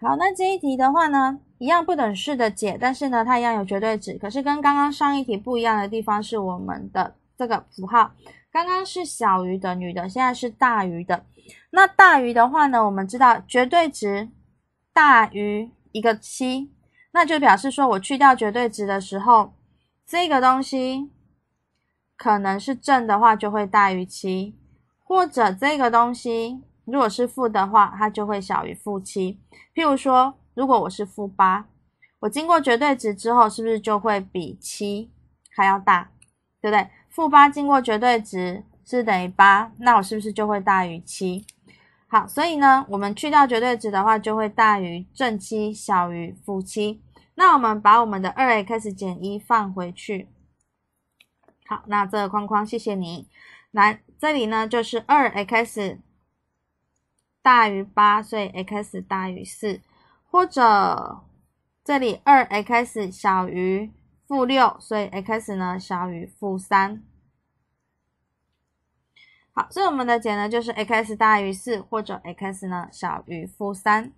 好，那这一题的话呢，一样不等式的解，但是呢，它一样有绝对值，可是跟刚刚上一题不一样的地方是我们的这个符号，刚刚是小于的、等于的，现在是大于的。那大于的话呢，我们知道绝对值大于一个七，那就表示说我去掉绝对值的时候，这个东西可能是正的话就会大于七，或者这个东西。如果是负的话，它就会小于负七。譬如说，如果我是负八，我经过绝对值之后，是不是就会比七还要大，对不对？负八经过绝对值是等于八，那我是不是就会大于七？好，所以呢，我们去掉绝对值的话，就会大于正七，小于负七。那我们把我们的二 x 减一放回去。好，那这个框框，谢谢你。来，这里呢就是二 x。大于八，所以 x 大于四，或者这里二 x 小于负六，所以 x 呢小于负三。好，所以我们的解呢就是 x 大于四或者 x 呢小于负三。